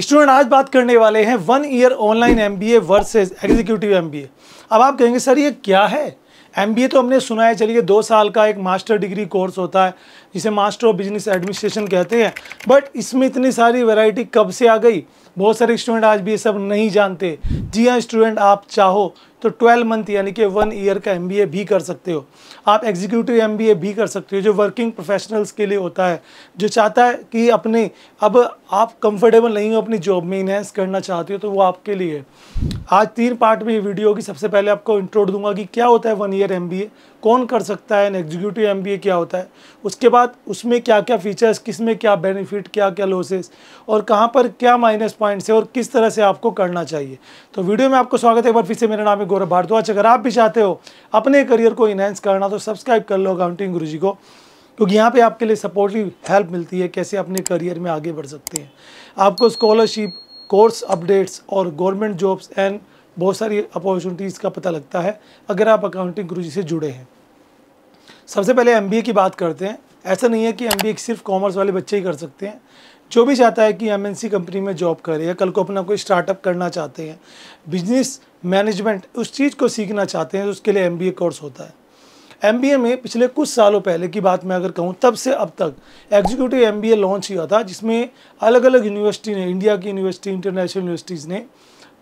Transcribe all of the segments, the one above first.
student आज बात करने वाले हैं one year online M B A versus executive M B A अब आप कहेंगे सर ये क्या है एम बी ए तो हमने सुना है चलिए दो साल का एक मास्टर डिग्री कोर्स होता है जिसे मास्टर ऑफ बिजनेस एडमिनिस्ट्रेशन कहते हैं बट इसमें इतनी सारी वेराइटी कब से आ गई बहुत सारे स्टूडेंट आज भी ये सब नहीं जानते जी हाँ स्टूडेंट आप चाहो तो 12 मंथ यानी कि वन ईयर का एम भी कर सकते हो आप एग्जीक्यूटिव एम भी कर सकते हो जो वर्किंग प्रोफेशनल्स के लिए होता है जो चाहता है कि अपने अब आप कंफर्टेबल नहीं हो अपनी जॉब में इन्हेंस करना चाहते हो तो वो आपके लिए है आज तीन पार्ट में ये वीडियो की सबसे पहले आपको इंट्रोड दूंगा कि क्या होता है वन ईयर एम कौन कर सकता है एन एग्जीक्यूटिव एम क्या होता है उसके बाद उसमें क्या क्या फीचर्स किस में क्या बेनिफिट क्या क्या लॉसेस और कहाँ पर क्या माइनस पॉइंट्स है और किस तरह से आपको करना चाहिए तो वीडियो में आपको स्वागत है एक बार फिर से मेरा नाम है गौरव भारद्वाज तो अगर आप भी चाहते हो अपने करियर को इन्हेंस करना तो सब्सक्राइब कर लो अकाउंटिंग गुरु जी को क्योंकि यहाँ पर आपके लिए सपोर्टिव हेल्प मिलती है कैसे अपने करियर में आगे बढ़ सकते हैं आपको स्कॉलरशिप कोर्स अपडेट्स और गवर्नमेंट जॉब्स एंड बहुत सारी अपॉर्चुनिटीज़ का पता लगता है अगर आप अकाउंटिंग गुरु जी से जुड़े हैं सबसे पहले एम की बात करते हैं ऐसा नहीं है कि एम सिर्फ कॉमर्स वाले बच्चे ही कर सकते हैं जो भी चाहता है कि एम कंपनी में जॉब करे या कल को अपना कोई स्टार्टअप करना चाहते हैं बिजनेस मैनेजमेंट उस चीज़ को सीखना चाहते हैं तो उसके लिए एम कोर्स होता है एम में पिछले कुछ सालों पहले की बात मैं अगर कहूँ तब से अब तक एग्जीक्यूटिव एम लॉन्च हुआ था जिसमें अलग अलग यूनिवर्सिटी ने इंडिया की यूनिवर्सिटी इंटरनेशनल यूनिवर्सिटीज़ ने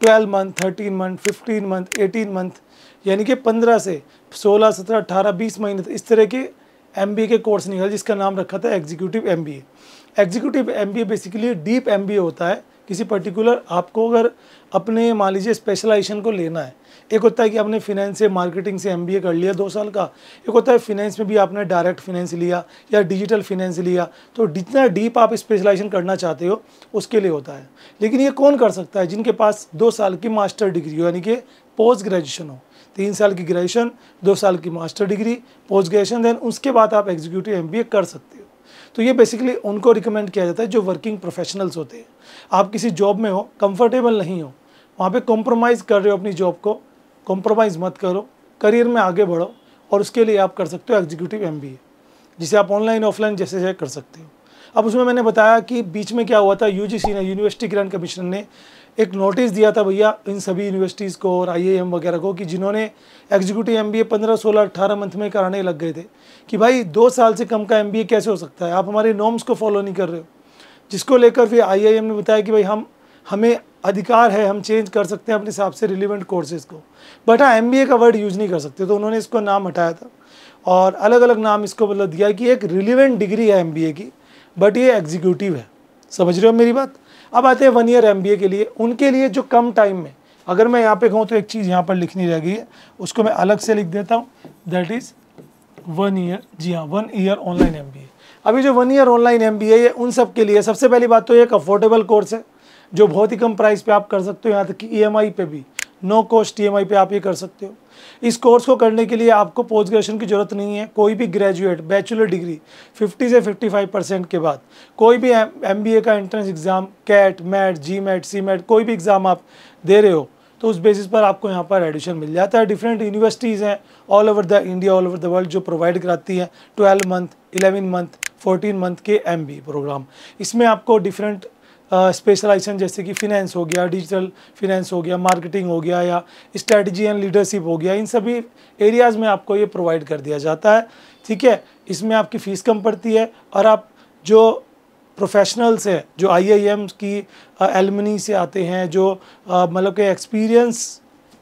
12 मंथ 13 मंथ 15 मंथ 18 मंथ यानी कि पंद्रह से सोलह सत्रह अठारह बीस महीने तक इस तरह के एम के कोर्स निकल जिसका नाम रखा था executive M executive M basically डीप एम होता है किसी पर्टिकुलर आपको अगर अपने मान लीजिए स्पेशलाइजेशन को लेना है एक होता है कि आपने फिनेंस से मार्केटिंग से एमबीए कर लिया दो साल का एक होता है फिनेंस में भी आपने डायरेक्ट फिनेंस लिया या डिजिटल फिनेंस लिया तो जितना डीप आप स्पेशलाइजेशन करना चाहते हो उसके लिए होता है लेकिन ये कौन कर सकता है जिनके पास दो साल की मास्टर डिग्री हो यानी कि पोस्ट ग्रेजुएशन हो तीन साल की ग्रेजुएशन दो साल की master degree post graduation then उसके बाद आप एग्जीक्यूटिव एम कर सकते हो तो ये बेसिकली उनको रिकमेंड किया जाता है जो वर्किंग प्रोफेशनल्स होते हैं आप किसी जॉब में हो कम्फर्टेबल नहीं हो वहाँ पर कॉम्प्रोमाइज़ कर रहे हो अपनी जॉब को कॉम्प्रोमाइज़ मत करो करियर में आगे बढ़ो और उसके लिए आप कर सकते हो एग्जीक्यूटिव एम जिसे आप ऑनलाइन ऑफलाइन जैसे जैसे कर सकते हो अब उसमें मैंने बताया कि बीच में क्या हुआ था यू ने यूनिवर्सिटी ग्रांड कमीशन ने एक नोटिस दिया था भैया इन सभी यूनिवर्सिटीज़ को और आईएएम वगैरह को कि जिन्होंने एग्जीक्यूटिव एम बी ए पंद्रह सोलह अट्ठारह मंथ में कराने लग गए थे कि भाई दो साल से कम का एम बी ए कैसे हो सकता है आप हमारे नॉर्म्स को फॉलो नहीं कर रहे हो जिसको लेकर फिर आईआईएम ने बताया कि भाई हम हमें अधिकार है हम चेंज कर सकते हैं अपने हिसाब से रिलीवेंट कोर्सेज़ को बट हाँ एम का वर्ड यूज़ नहीं कर सकते तो उन्होंने इसको नाम हटाया था और अलग अलग नाम इसको मतलब दिया कि एक रिलीवेंट डिग्री है एम की बट ये एग्जीक्यूटिव है समझ रहे हो मेरी बात अब आते हैं वन ईयर एम के लिए उनके लिए जो कम टाइम में अगर मैं यहाँ पे कहूँ तो एक चीज़ यहाँ पर लिखनी रह गई है उसको मैं अलग से लिख देता हूँ दैट इज़ वन ईयर जी हाँ वन ईयर ऑनलाइन एम अभी जो वन ईयर ऑनलाइन एम है ये उन सब के लिए सबसे पहली बात तो ये एक अफोर्डेबल कोर्स है जो बहुत ही कम प्राइस पे आप कर सकते हो यहाँ तक कि ई e पे भी नो कॉस्ट टी पे आप ये कर सकते हो इस कोर्स को करने के लिए आपको पोस्ट ग्रेजुएशन की ज़रूरत नहीं है कोई भी ग्रेजुएट बैचलर डिग्री 50 से 55 परसेंट के बाद कोई भी एम का entrance exam CAT MAT GMAT CMAT कोई भी एग्ज़ाम आप दे रहे हो तो उस बेसिस पर आपको यहाँ पर एडमिशन मिल जाता है डिफरेंट यूनिवर्सिटीज़ हैं all over the India all over the world जो प्रोवाइड कराती हैं twelve month eleven month fourteen month के एम प्रोग्राम इसमें आपको डिफरेंट स्पेशलाइजेशन जैसे कि फिनेंस हो गया डिजिटल फिनेंस हो गया मार्केटिंग हो गया या स्ट्रेटजी एंड लीडरशिप हो गया इन सभी एरियाज़ में आपको ये प्रोवाइड कर दिया जाता है ठीक है इसमें आपकी फ़ीस कम पड़ती है और आप जो प्रोफेशनल्स हैं जो आई की एलमनी से आते हैं जो मतलब के एक्सपीरियंस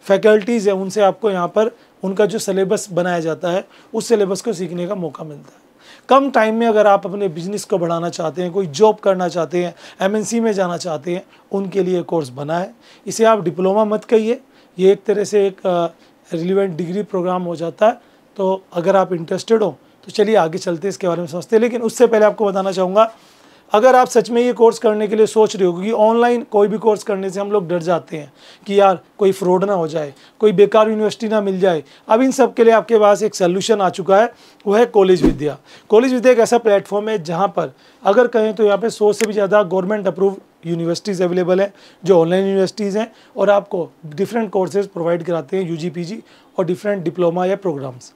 फैकल्टीज़ हैं उनसे आपको यहाँ पर उनका जो सलेबस बनाया जाता है उस सलेबस को सीखने का मौका मिलता है कम टाइम में अगर आप अपने बिजनेस को बढ़ाना चाहते हैं कोई जॉब करना चाहते हैं एमएनसी में जाना चाहते हैं उनके लिए कोर्स बना है इसे आप डिप्लोमा मत कहिए ये एक तरह से एक रिलीवेंट डिग्री प्रोग्राम हो जाता है तो अगर आप इंटरेस्टेड हो तो चलिए आगे चलते हैं इसके बारे में समझते हैं लेकिन उससे पहले आपको बताना चाहूँगा अगर आप सच में ये कोर्स करने के लिए सोच रहे हो क्योंकि ऑनलाइन कोई भी कोर्स करने से हम लोग डर जाते हैं कि यार कोई फ्रॉड ना हो जाए कोई बेकार यूनिवर्सिटी ना मिल जाए अब इन सब के लिए आपके पास एक सोल्यूशन आ चुका है वो है कॉलेज विद्या कॉलेज विद्या एक ऐसा प्लेटफॉर्म है जहाँ पर अगर कहें तो यहाँ पर सौ से भी ज़्यादा गवर्नमेंट अप्रूव यूनिवर्सिटीज़ अवेलेबल हैं जो ऑनलाइन यूनिवर्सिटीज़ हैं और आपको डिफरेंट कोर्सेज प्रोवाइड कराते हैं यू और डिफरेंट डिप्लोमा या प्रोग्राम्स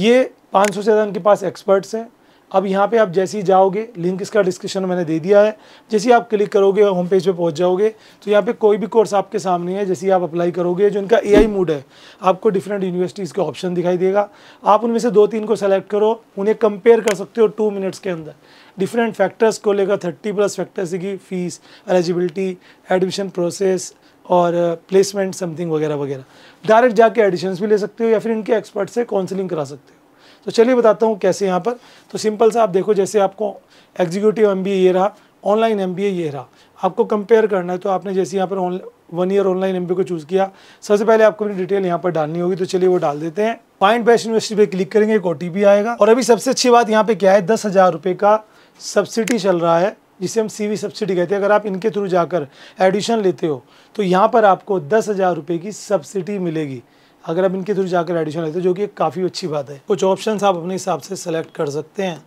ये 500 से ज़्यादा उनके पास एक्सपर्ट्स हैं अब यहाँ पे आप जैसे ही जाओगे लिंक इसका डिस्क्रिप्शन मैंने दे दिया है जैसे ही आप क्लिक करोगे होम पेज पे पहुँच जाओगे तो यहाँ पे कोई भी कोर्स आपके सामने है जैसे ही आप अप्लाई करोगे जो इनका एआई मूड है आपको डिफरेंट यूनिवर्सिटीज़ के ऑप्शन दिखाई देगा आप उनमें से दो तीन को सेलेक्ट करो उन्हें कंपेयर कर सकते हो टू मिनट्स के अंदर डिफरेंट फैक्टर्स को लेकर थर्टी प्लस फैक्टर्स की फ़ीस एलिजिबिलिटी एडमिशन प्रोसेस और प्लेसमेंट समथिंग वगैरह वगैरह डायरेक्ट जाके एडिशन भी ले सकते हो या फिर इनके एक्सपर्ट से काउंसिलिंग करा सकते हो तो चलिए बताता हूँ कैसे यहाँ पर तो सिंपल सा आप देखो जैसे आपको एग्जीक्यूटिव एम ये रहा ऑनलाइन एम ये रहा आपको कंपेयर करना है तो आपने जैसे यहाँ पर वन ईयर ऑनलाइन एम को चूज़ किया सबसे पहले आपको अपनी डिटेल यहाँ पर डालनी होगी तो चलिए वो डाल देते हैं पॉइंट बेस्ट यूनिवर्सिटी पे क्लिक करेंगे एक ओ आएगा और अभी सबसे अच्छी बात यहाँ पे क्या है दस हज़ार रुपये का सब्सिडी चल रहा है जिसे हम सीवी सब्सिडी कहते हैं अगर आप इनके थ्रू जाकर एडमिशन लेते हो तो यहाँ पर आपको दस हज़ार रुपये की सब्सिडी मिलेगी अगर आप इनके थ्रू जाकर एडिशन लेते हो जो कि एक काफ़ी अच्छी बात है कुछ ऑप्शन आप अपने हिसाब से सेलेक्ट कर सकते हैं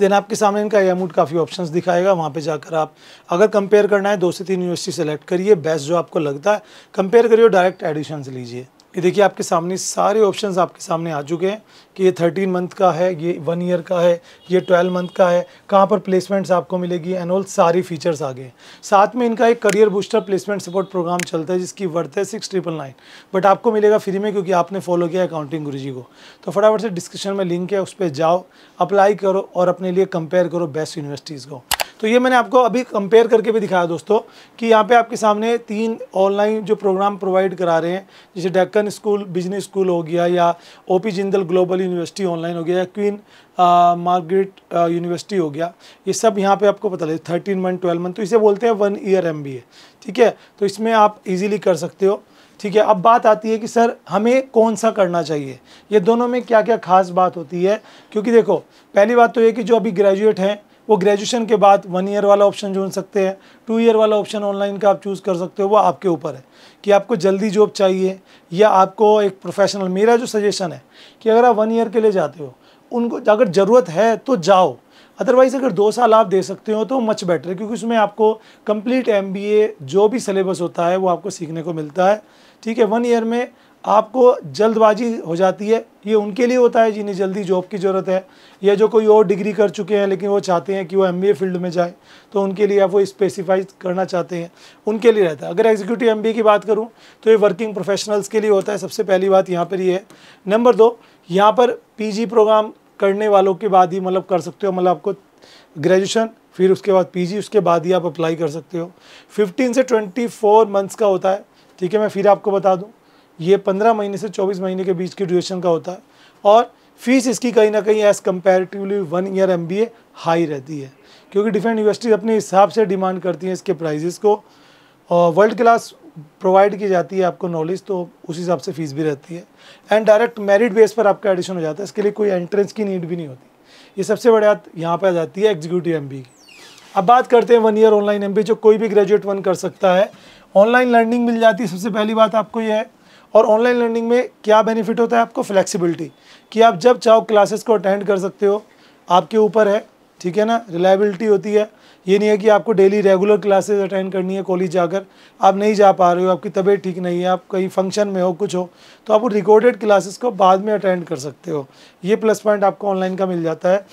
देन आपके सामने इनका एमूड काफ़ी ऑप्शंस दिखाएगा वहाँ पे जाकर आप अगर कंपेयर करना है दो से तीन यूनिवर्सिटी सेलेक्ट करिए बेस्ट जो आपको लगता है कंपेयर करिए डायरेक्ट एडिशन लीजिए ये देखिए आपके सामने सारे ऑप्शंस आपके सामने आ चुके हैं कि ये थर्टीन मंथ का है ये वन ईयर का है ये ट्वेल्व मंथ का है कहाँ पर प्लेसमेंट्स आपको मिलेगी एंड ऑल सारी फीचर्स आ गए साथ में इनका एक career booster placement support programme चलता है जिसकी वर्थ है सिक्स ट्रिपल नाइन बट आपको मिलेगा फ्री में क्योंकि आपने फॉलो किया अकाउंटिंग गुरु जी को तो फटाफट से डिस्क्रिप्शन में लिंक है उस पर जाओ अप्लाई करो और अपने लिए कंपेयर करो बेस्ट यूनिवर्सिटीज़ को तो ये मैंने आपको अभी कंपेयर करके भी दिखाया दोस्तों कि यहाँ पे आपके सामने तीन ऑनलाइन जो प्रोग्राम प्रोवाइड करा रहे हैं जैसे डेक्कन स्कूल बिजनेस स्कूल हो गया या O P Jindal global university online हो गया या क्वीन मार्गरेट यूनिवर्सिटी हो गया ये सब यहाँ पे आपको पता लगे थर्टीन मंथ ट्वेल्व मंथ तो इसे बोलते हैं वन ईयर एम ठीक है तो इसमें आप इजीली कर सकते हो ठीक है अब बात आती है कि सर हमें कौन सा करना चाहिए ये दोनों में क्या क्या खास बात होती है क्योंकि देखो पहली बात तो ये कि जो अभी ग्रेजुएट हैं वो ग्रेजुएशन के बाद वन ईयर वाला ऑप्शन चुन सकते हैं टू ईयर वाला ऑप्शन ऑनलाइन का आप चूज़ कर सकते हो वो आपके ऊपर है कि आपको जल्दी जॉब चाहिए या आपको एक प्रोफेशनल मेरा जो सजेशन है कि अगर आप वन ईयर के लिए जाते हो उनको अगर ज़रूरत है तो जाओ अदरवाइज़ अगर दो साल आप दे सकते हो तो मच बेटर है क्योंकि उसमें आपको कंप्लीट एम जो भी सिलेबस होता है वो आपको सीखने को मिलता है ठीक है वन ईयर में आपको जल्दबाजी हो जाती है ये उनके लिए होता है जिन्हें जल्दी जॉब की ज़रूरत है या जो कोई और डिग्री कर चुके हैं लेकिन वो चाहते हैं कि वो एम फील्ड में जाए तो उनके लिए आप वो स्पेसिफाई करना चाहते हैं उनके लिए रहता है अगर एग्जीक्यूटिव एम की बात करूँ तो ये वर्किंग प्रोफेशनल्स के लिए होता है सबसे पहली बात यहाँ पर ये है नंबर दो यहाँ पर पी प्रोग्राम करने वालों के बाद ही मतलब कर सकते हो मतलब आपको ग्रेजुएशन फिर उसके बाद पी उसके बाद ही आप अप्लाई कर सकते हो फिफ्टीन से ट्वेंटी मंथ्स का होता है ठीक है मैं फिर आपको बता दूँ ये पंद्रह महीने से चौबीस महीने के बीच की ड्यूरेशन का होता है और फीस इसकी कहीं ना कहीं as comparatively one year M high रहती है क्योंकि डिफरेंट यूनिवर्सिटीज़ अपने हिसाब से डिमांड करती हैं इसके प्राइजेस को और वर्ल्ड क्लास प्रोवाइड की जाती है आपको नॉलेज तो उस हिसाब से फीस भी रहती है एंड डायरेक्ट मेरिट बेस पर आपका एडिशन हो जाता है इसके लिए कोई एंट्रेंस की नीड भी नहीं होती ये सबसे बड़ी बात यहाँ पर आ जाती है एग्जीक्यूटिव एम की अब बात करते हैं वन ईयर ऑनलाइन एम जो कोई भी ग्रेजुएट वन कर सकता है ऑनलाइन लर्निंग मिल जाती है सबसे पहली बात आपको यह है और ऑनलाइन लर्निंग में क्या बेनिफिट होता है आपको फ्लेक्सिबिलिटी कि आप जब चाहो क्लासेस को अटेंड कर सकते हो आपके ऊपर है ठीक है ना रिलायबिलिटी होती है ये नहीं है कि आपको डेली रेगुलर क्लासेस अटेंड करनी है कॉलेज जाकर आप नहीं जा पा रहे हो आपकी तबीयत ठीक नहीं है आप कहीं फंक्शन में हो कुछ हो तो आप रिकॉर्डेड क्लासेस को बाद में अटेंड कर सकते हो ये प्लस पॉइंट आपको ऑनलाइन का मिल जाता है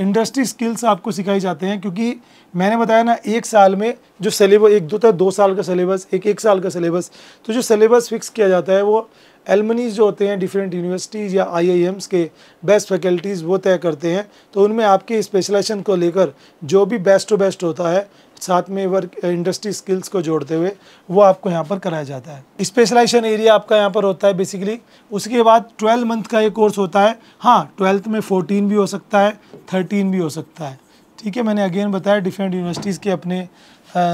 इंडस्ट्री स्किल्स आपको सिखाई जाते हैं क्योंकि मैंने बताया ना एक साल में जो सिलेबस एक दो था तो दो साल का सिलेबस एक एक साल का सिलेबस तो जो सिलेबस फिक्स किया जाता है वो एलमनीज जो होते हैं डिफरेंट यूनिवर्सिटीज़ या आईआईएम्स के बेस्ट फैकल्टीज़ वो तय करते हैं तो उनमें आपके स्पेशलाइजेशन को लेकर जो भी बेस्ट टू बेस्ट होता है साथ में वर्क इंडस्ट्री स्किल्स को जोड़ते हुए वो आपको यहाँ पर कराया जाता है स्पेशलाइजेशन एरिया आपका यहाँ पर होता है बेसिकली उसके बाद ट्वेल्व मंथ का ये कोर्स होता है हाँ ट्वेल्थ में फोर्टीन भी हो सकता है थर्टीन भी हो सकता है ठीक है मैंने अगेन बताया डिफरेंट यूनिवर्सिटीज़ के अपने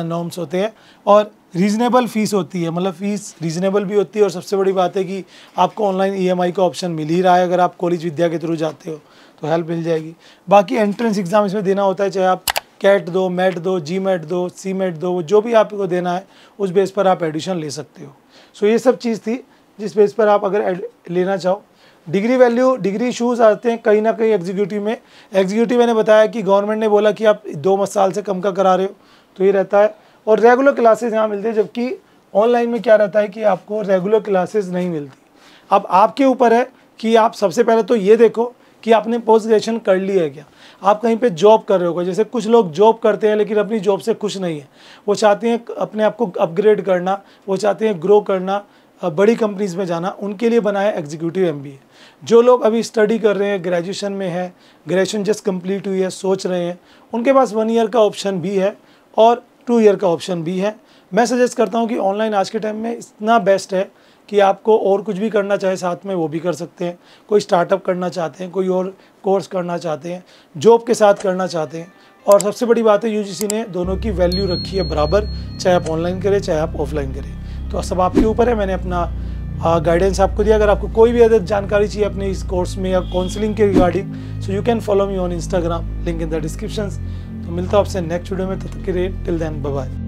नॉर्म्स होते हैं और रीज़नेबल फ़ीस होती है मतलब फ़ीस रीज़नेबल भी होती है और सबसे बड़ी बात है कि आपको ऑनलाइन ईएमआई e का ऑप्शन मिल ही रहा है अगर आप कॉलेज विद्या के थ्रू जाते हो तो हेल्प मिल जाएगी बाकी एंट्रेंस एग्ज़ाम इसमें देना होता है चाहे आप कैट दो मेट दो जी मेट दो सी मेट दो जो भी आपको देना है उस बेस पर आप एडिशन ले सकते हो सो so, ये सब चीज़ थी जिस बेस पर आप अगर लेना चाहो डिग्री वैल्यू डिग्री इशूज़ आते हैं कहीं ना कहीं एग्जीक्यूटिव में एग्जीक्यूटिव मैंने बताया कि गवर्नमेंट ने बोला कि आप दो साल से कम का करा रहे हो तो ये रहता है और रेगुलर क्लासेज यहाँ मिलते हैं जबकि ऑनलाइन में क्या रहता है कि आपको रेगुलर क्लासेज नहीं मिलती अब आपके ऊपर है कि आप सबसे पहले तो ये देखो कि आपने पोस्ट ग्रेजुएशन कर ली है क्या आप कहीं पे जॉब कर रहे हो जैसे कुछ लोग जॉब करते हैं लेकिन अपनी जॉब से खुश नहीं है वो चाहते हैं अपने आप को अपग्रेड करना वो चाहते हैं ग्रो करना बड़ी कंपनीज में जाना उनके लिए बनाया एग्जीक्यूटिव एम जो लोग अभी स्टडी कर रहे हैं ग्रेजुएशन में है ग्रेजुएशन जस्ट कम्प्लीट हुई है सोच रहे हैं उनके पास वन ईयर का ऑप्शन भी है और टू ईयर का ऑप्शन भी है मैं सजेस्ट करता हूँ कि ऑनलाइन आज के टाइम में इतना बेस्ट है कि आपको और कुछ भी करना चाहे साथ में वो भी कर सकते हैं कोई स्टार्टअप करना चाहते हैं कोई और कोर्स करना चाहते हैं जॉब के साथ करना चाहते हैं और सबसे बड़ी बात है यूजीसी ने दोनों की वैल्यू रखी है बराबर चाहे आप ऑनलाइन करें चाहे आप ऑफलाइन करें तो सब आपके ऊपर है मैंने अपना गाइडेंस आपको दिया अगर आपको कोई भी अदर जानकारी चाहिए अपने इस कोर्स में या काउंसलिंग के regarding so you can follow me on Instagram link in the description तो मिलता है आपसे नेक्स्ट वीडियो में तब तक के लिए टिल देन बाय